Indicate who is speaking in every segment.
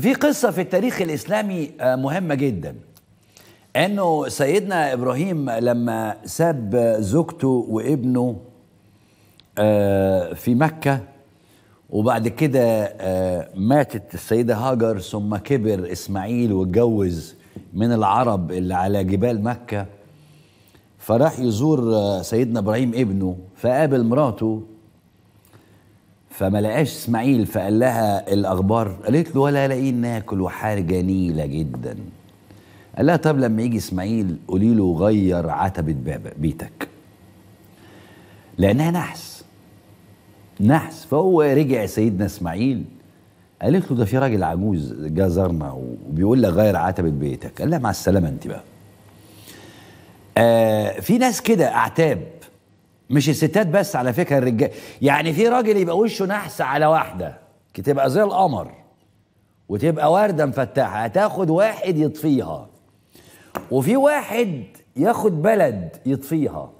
Speaker 1: في قصة في التاريخ الإسلامي آه، مهمة جدا أنه سيدنا إبراهيم لما ساب زوجته وابنه آه، في مكة وبعد كده آه، ماتت السيدة هاجر ثم كبر إسماعيل واتجوز من العرب اللي على جبال مكة فراح يزور سيدنا إبراهيم ابنه فقابل مراته فما لقاش اسماعيل فقال لها الاخبار قالت له ولا لاقيين ناكل وحاجه جميله جدا قال لها طب لما يجي اسماعيل قولي له غير عتبه بيتك لانها نحس نحس فهو رجع سيدنا اسماعيل قالت له ده في راجل عجوز جه زارنا وبيقول لك غير عتبه بيتك قال لها مع السلامه انت بقى آه في ناس كده اعتاب مش الستات بس على فكره الرجال يعني في راجل يبقى وشه نحس على واحده تبقى زي القمر وتبقى ورده مفتحه هتاخد واحد يطفيها وفي واحد ياخد بلد يطفيها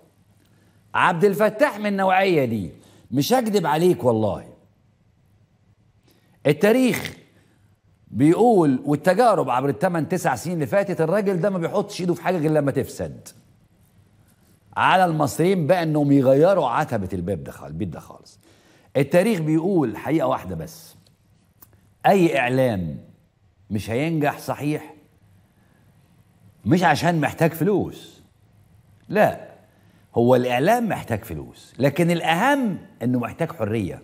Speaker 1: عبد الفتاح من النوعيه دي مش هكذب عليك والله التاريخ بيقول والتجارب عبر الثمان تسع سنين اللي فاتت الراجل ده ما بيحطش ايده في حاجه غير لما تفسد على المصريين بقى انهم يغيروا عتبه الباب ده خالص البيت ده خالص التاريخ بيقول حقيقه واحده بس اي اعلان مش هينجح صحيح مش عشان محتاج فلوس لا هو الاعلام محتاج فلوس لكن الاهم انه محتاج حريه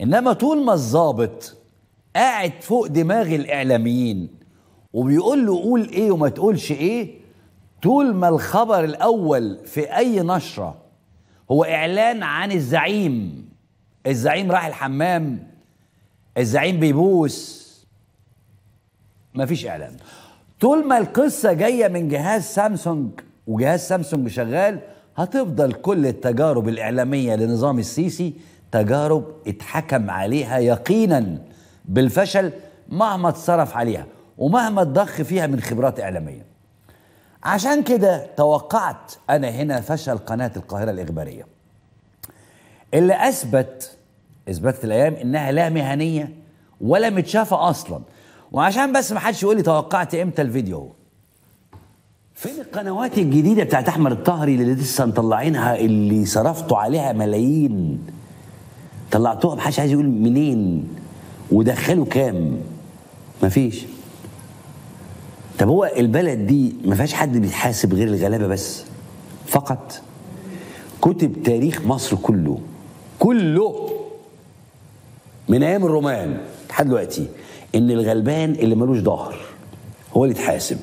Speaker 1: انما طول ما الظابط قاعد فوق دماغ الاعلاميين وبيقول له قول ايه وما تقولش ايه طول ما الخبر الاول في اي نشره هو اعلان عن الزعيم الزعيم راح الحمام الزعيم بيبوس مفيش اعلان طول ما القصه جايه من جهاز سامسونج وجهاز سامسونج شغال هتفضل كل التجارب الاعلاميه لنظام السيسي تجارب اتحكم عليها يقينا بالفشل مهما اتصرف عليها ومهما اتضخ فيها من خبرات اعلاميه عشان كده توقعت انا هنا فشل قناه القاهره الاخباريه اللي اثبت اثبتت الايام انها لا مهنيه ولا متشافه اصلا وعشان بس ما حدش يقول لي توقعت امتى الفيديو هو فين القنوات الجديدة بتاعت أحمد الطهري اللي لسه مطلعينها اللي صرفتوا عليها ملايين طلعتوها محدش عايز يقول منين ودخلوا كام مفيش طب هو البلد دي ما فيهاش حد بيتحاسب غير الغلابه بس فقط كتب تاريخ مصر كله كله من ايام الرومان لحد دلوقتي ان الغلبان اللي ملوش ظهر هو اللي يتحاسب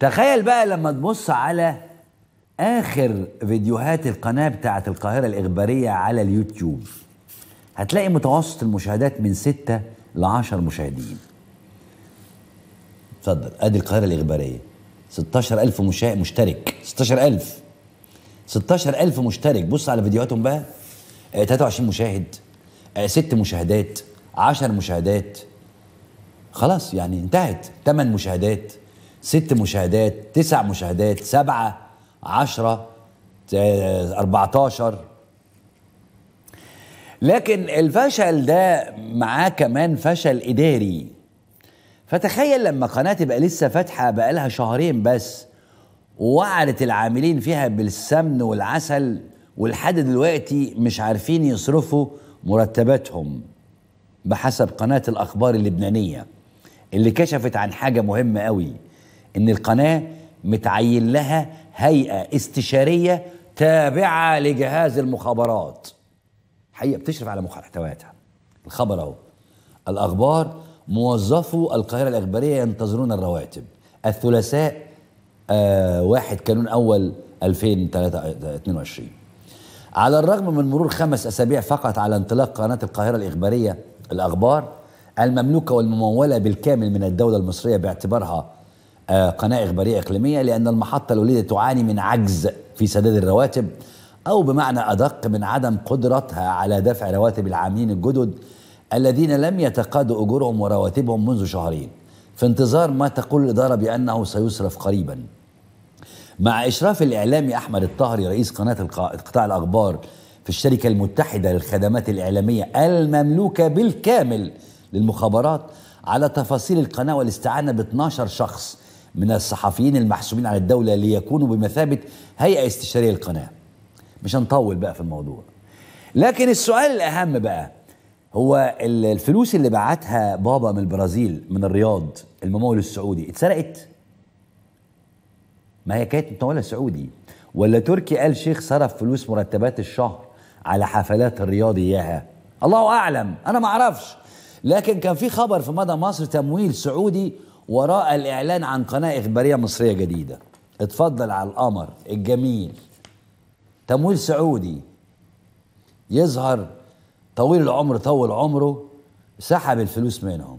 Speaker 1: تخيل بقى لما تبص على اخر فيديوهات القناه بتاعه القاهره الاخباريه على اليوتيوب هتلاقي متوسط المشاهدات من 6 ل 10 مشاهدين اتفضل ادي القاهره الاخباريه 16000 مشاهد مشترك 16000 16000 مشترك بص على فيديوهاتهم بقى 23 آه، مشاهد آه 6 مشاهدات 10 مشاهدات خلاص يعني انتهت 8 مشاهدات 6 مشاهدات 9 مشاهدات 7 10 14 لكن الفشل ده معاه كمان فشل اداري فتخيل لما قناه تبقى لسه فاتحه بقالها شهرين بس ووعدت العاملين فيها بالسمن والعسل ولحد دلوقتي مش عارفين يصرفوا مرتباتهم بحسب قناه الاخبار اللبنانيه اللي كشفت عن حاجه مهمه قوي ان القناه متعين لها هيئه استشاريه تابعه لجهاز المخابرات حقيقه بتشرف على محتوياتها الخبر اهو الاخبار موظفو القاهرة الإخبارية ينتظرون الرواتب الثلاثاء آه واحد كانون أول 2023 آه، على الرغم من مرور خمس أسابيع فقط على انطلاق قناة القاهرة الإخبارية الأخبار المملوكة والممولة بالكامل من الدولة المصرية باعتبارها آه قناة إخبارية إقليمية لأن المحطة الوليدة تعاني من عجز في سداد الرواتب أو بمعنى أدق من عدم قدرتها على دفع رواتب العاملين الجدد الذين لم يتقاضوا أجورهم ورواتبهم منذ شهرين في انتظار ما تقول الإدارة بأنه سيصرف قريبا مع إشراف الإعلامي أحمد الطهري رئيس قناة قطاع الأخبار في الشركة المتحدة للخدمات الإعلامية المملوكة بالكامل للمخابرات على تفاصيل القناة والاستعانة ب 12 شخص من الصحفيين المحسوبين على الدولة ليكونوا بمثابة هيئة استشارية للقناة مش هنطول بقى في الموضوع لكن السؤال الأهم بقى هو الفلوس اللي بعتها بابا من البرازيل من الرياض الممول السعودي اتسرقت ما هي كانت متموله سعودي ولا تركي آل شيخ صرف فلوس مرتبات الشهر على حفلات الرياض اياها الله اعلم انا ما اعرفش لكن كان في خبر في مدى مصر تمويل سعودي وراء الاعلان عن قناه اخباريه مصريه جديده اتفضل على القمر الجميل تمويل سعودي يظهر طويل العمر طول عمره سحب الفلوس منهم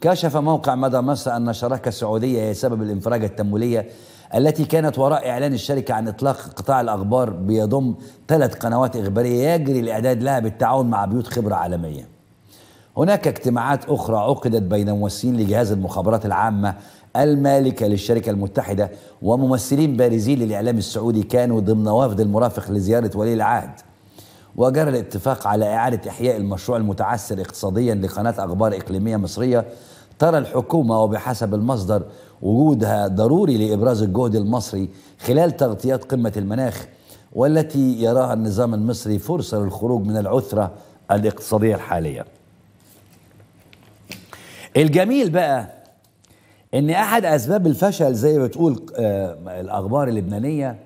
Speaker 1: كشف موقع مدى مصر أن شراكة سعودية هي سبب الانفراجة التمويلية التي كانت وراء إعلان الشركة عن إطلاق قطاع الأخبار بيضم ثلاث قنوات إخبارية يجري الإعداد لها بالتعاون مع بيوت خبرة عالمية هناك اجتماعات أخرى عقدت بين ممثلين لجهاز المخابرات العامة المالكة للشركة المتحدة وممثلين بارزين للإعلام السعودي كانوا ضمن وفد المرافق لزيارة ولي العهد وجرى الاتفاق على إعادة إحياء المشروع المتعثر اقتصاديا لقناة أخبار إقليمية مصرية ترى الحكومة وبحسب المصدر وجودها ضروري لإبراز الجهد المصري خلال تغطيات قمة المناخ والتي يراها النظام المصري فرصة للخروج من العثرة الاقتصادية الحالية الجميل بقى ان احد اسباب الفشل زي ما بتقول آه، الاخبار اللبنانيه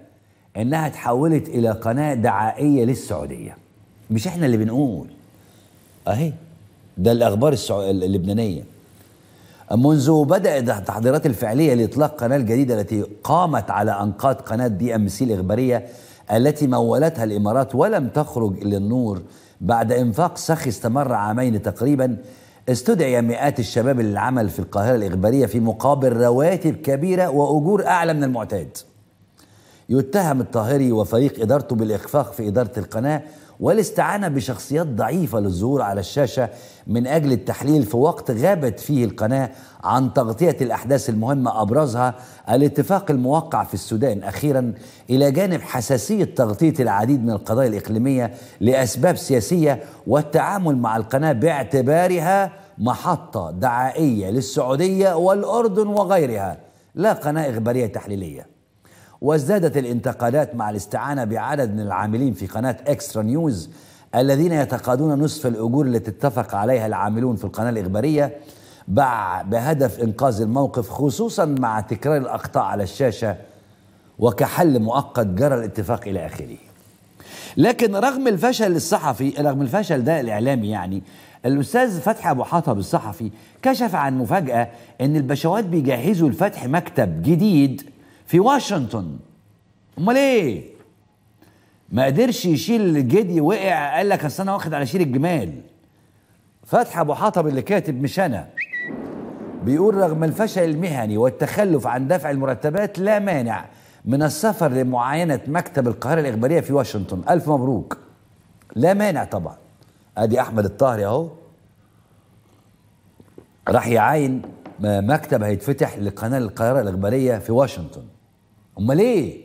Speaker 1: انها تحولت الى قناه دعائيه للسعوديه مش احنا اللي بنقول اهي ده الاخبار السعو... اللبنانيه منذ بدأت التحضيرات الفعلية لإطلاق قناة الجديدة التي قامت على أنقاض قناة دي أم سي الإخبارية التي مولتها الإمارات ولم تخرج للنور بعد إنفاق سخي استمر عامين تقريبا استدعي مئات الشباب للعمل في القاهرة الإخبارية في مقابل رواتب كبيرة وأجور أعلى من المعتاد يتهم الطاهري وفريق إدارته بالإخفاق في إدارة القناة والاستعانة بشخصيات ضعيفة للظهور على الشاشة من أجل التحليل في وقت غابت فيه القناة عن تغطية الأحداث المهمة أبرزها الاتفاق الموقع في السودان أخيرا إلى جانب حساسية تغطية العديد من القضايا الإقليمية لأسباب سياسية والتعامل مع القناة باعتبارها محطة دعائية للسعودية والأردن وغيرها لا قناة إخبارية تحليلية وازدادت الانتقادات مع الاستعانة بعدد من العاملين في قناة اكسترا نيوز الذين يتقاضون نصف الأجور التي اتفق عليها العاملون في القناة الإخبارية بهدف إنقاذ الموقف خصوصا مع تكرار الأخطاء على الشاشة وكحل مؤقت جرى الاتفاق إلى آخره لكن رغم الفشل الصحفي رغم الفشل ده الإعلامي يعني الأستاذ فتحي أبو حاطب الصحفي كشف عن مفاجأة أن البشوات بيجهزوا لفتح مكتب جديد في واشنطن امال ايه ما قدرش يشيل الجدي وقع قال لك اصل انا واخد على شيل الجمال فتح ابو حطب اللي كاتب مش انا بيقول رغم الفشل المهني والتخلف عن دفع المرتبات لا مانع من السفر لمعاينة مكتب القاهرة الإخبارية في واشنطن ألف مبروك لا مانع طبعا أدي أحمد الطاهري أهو راح يعاين مكتب هيتفتح لقناة القاهرة الإخبارية في واشنطن امال ايه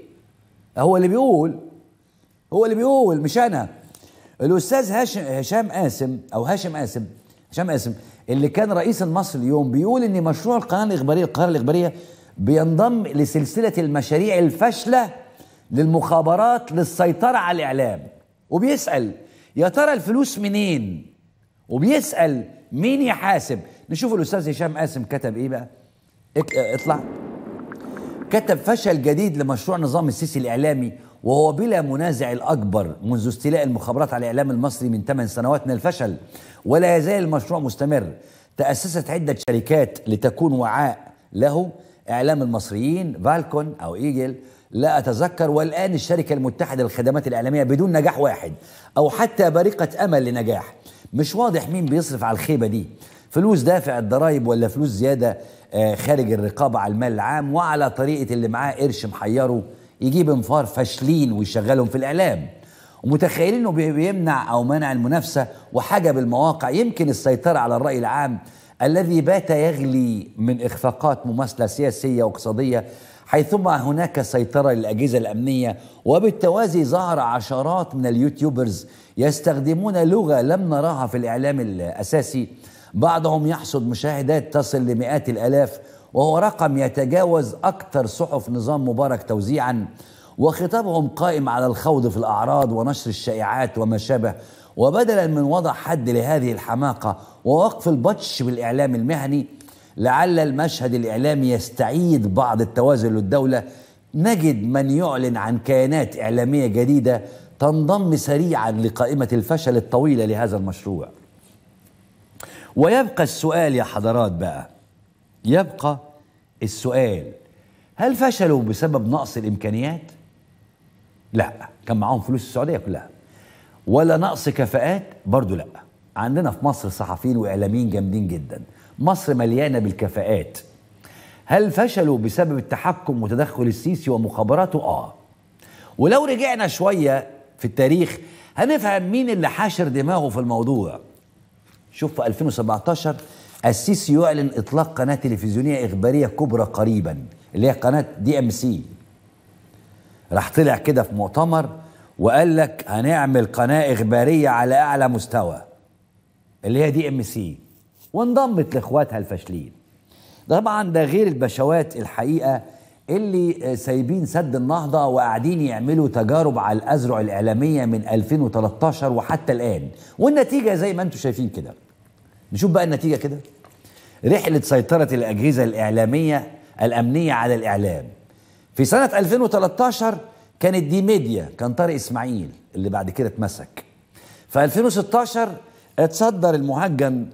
Speaker 1: هو اللي بيقول هو اللي بيقول مش انا الاستاذ هاشم هشام قاسم او هاشم قاسم هشام قاسم اللي كان رئيس المصري اليوم بيقول ان مشروع القناه الاخباريه القاهره الاخباريه بينضم لسلسله المشاريع الفاشله للمخابرات للسيطره على الاعلام وبيسال يا ترى الفلوس منين وبيسال مين يحاسب نشوف الاستاذ هشام قاسم كتب ايه بقى اطلع كتب فشل جديد لمشروع نظام السيسي الإعلامي وهو بلا منازع الأكبر منذ استيلاء المخابرات على الإعلام المصري من 8 سنوات من الفشل ولا يزال المشروع مستمر تأسست عدة شركات لتكون وعاء له إعلام المصريين فالكون أو إيجل لا أتذكر والآن الشركة المتحدة للخدمات الإعلامية بدون نجاح واحد أو حتى بريقة أمل لنجاح مش واضح مين بيصرف على الخيبة دي فلوس دافع الضرايب ولا فلوس زيادة آه، خارج الرقابه على المال العام وعلى طريقه اللي معاه قرش محيره يجيب انفار فاشلين ويشغلهم في الاعلام ومتخيلين انه بيمنع او منع المنافسه وحاجه بالمواقع يمكن السيطره على الراي العام الذي بات يغلي من اخفاقات مماثله سياسيه واقتصاديه حيثما هناك سيطره للاجهزه الامنيه وبالتوازي ظهر عشرات من اليوتيوبرز يستخدمون لغه لم نراها في الاعلام الاساسي بعضهم يحصد مشاهدات تصل لمئات الآلاف وهو رقم يتجاوز أكثر صحف نظام مبارك توزيعا وخطابهم قائم على الخوض في الأعراض ونشر الشائعات وما شابه وبدلا من وضع حد لهذه الحماقة ووقف البطش بالإعلام المهني لعل المشهد الإعلامي يستعيد بعض التوازن للدولة نجد من يعلن عن كيانات إعلامية جديدة تنضم سريعا لقائمة الفشل الطويلة لهذا المشروع ويبقى السؤال يا حضرات بقى يبقى السؤال هل فشلوا بسبب نقص الامكانيات لا كان معاهم فلوس السعوديه كلها ولا نقص كفاءات برضو لا عندنا في مصر صحفيين واعلاميين جامدين جدا مصر مليانه بالكفاءات هل فشلوا بسبب التحكم وتدخل السيسي ومخابراته اه ولو رجعنا شويه في التاريخ هنفهم مين اللي حاشر دماغه في الموضوع شوف في 2017 السيسي يعلن اطلاق قناه تلفزيونيه اخباريه كبرى قريبا اللي هي قناه دي ام سي راح طلع كده في مؤتمر وقال لك هنعمل قناه اخباريه على اعلى مستوى اللي هي دي ام سي وانضمت لاخواتها الفاشلين طبعا ده غير البشوات الحقيقه اللي سايبين سد النهضه وقاعدين يعملوا تجارب على الازرع الاعلاميه من 2013 وحتى الان والنتيجه زي ما انتم شايفين كده نشوف بقى النتيجة كده رحلة سيطرة الأجهزة الإعلامية الأمنية على الإعلام في سنة 2013 كانت دي ميديا كان طارق إسماعيل اللي بعد كده اتمسك في 2016 اتصدر المهجن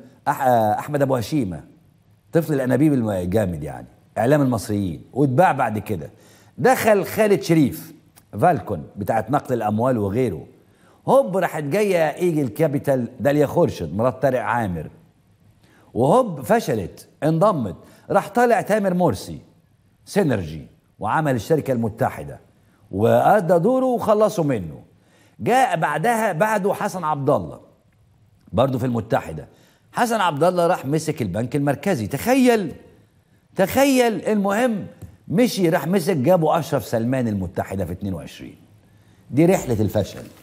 Speaker 1: أحمد أبو هشيمة طفل الأنابيب الجامد يعني إعلام المصريين واتباع بعد كده دخل خالد شريف فالكون بتاعت نقل الأموال وغيره هوب راحت جايه ايجل كابيتال داليا خورشد مرات طارق عامر وهوب فشلت انضمت راح طالع تامر مرسي سينرجي وعمل الشركة المتحدة وأدى دوره وخلصوا منه جاء بعدها بعده حسن عبد الله برضه في المتحدة حسن عبد الله راح مسك البنك المركزي تخيل تخيل المهم مشي راح مسك جابوا أشرف سلمان المتحدة في 22 دي رحلة الفشل